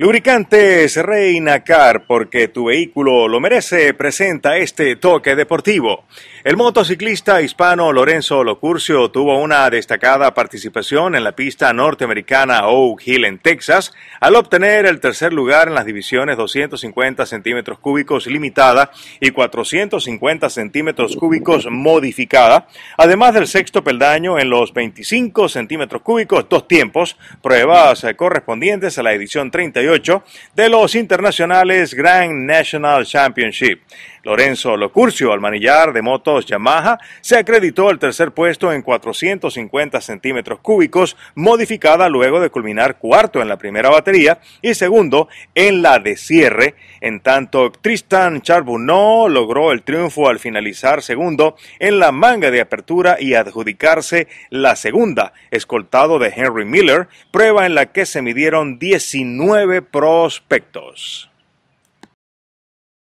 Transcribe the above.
Lubricantes Reina Car, porque tu vehículo lo merece, presenta este toque deportivo. El motociclista hispano Lorenzo Locurcio tuvo una destacada participación en la pista norteamericana Oak Hill en Texas, al obtener el tercer lugar en las divisiones 250 centímetros cúbicos limitada y 450 centímetros cúbicos modificada, además del sexto peldaño en los 25 centímetros cúbicos dos tiempos, pruebas correspondientes a la edición 31 de los internacionales Grand National Championship. Lorenzo Locurcio, al manillar de Motos Yamaha, se acreditó el tercer puesto en 450 centímetros cúbicos, modificada luego de culminar cuarto en la primera batería y segundo en la de cierre, en tanto Tristan Charbonneau logró el triunfo al finalizar segundo en la manga de apertura y adjudicarse la segunda, escoltado de Henry Miller, prueba en la que se midieron 19 prospectos.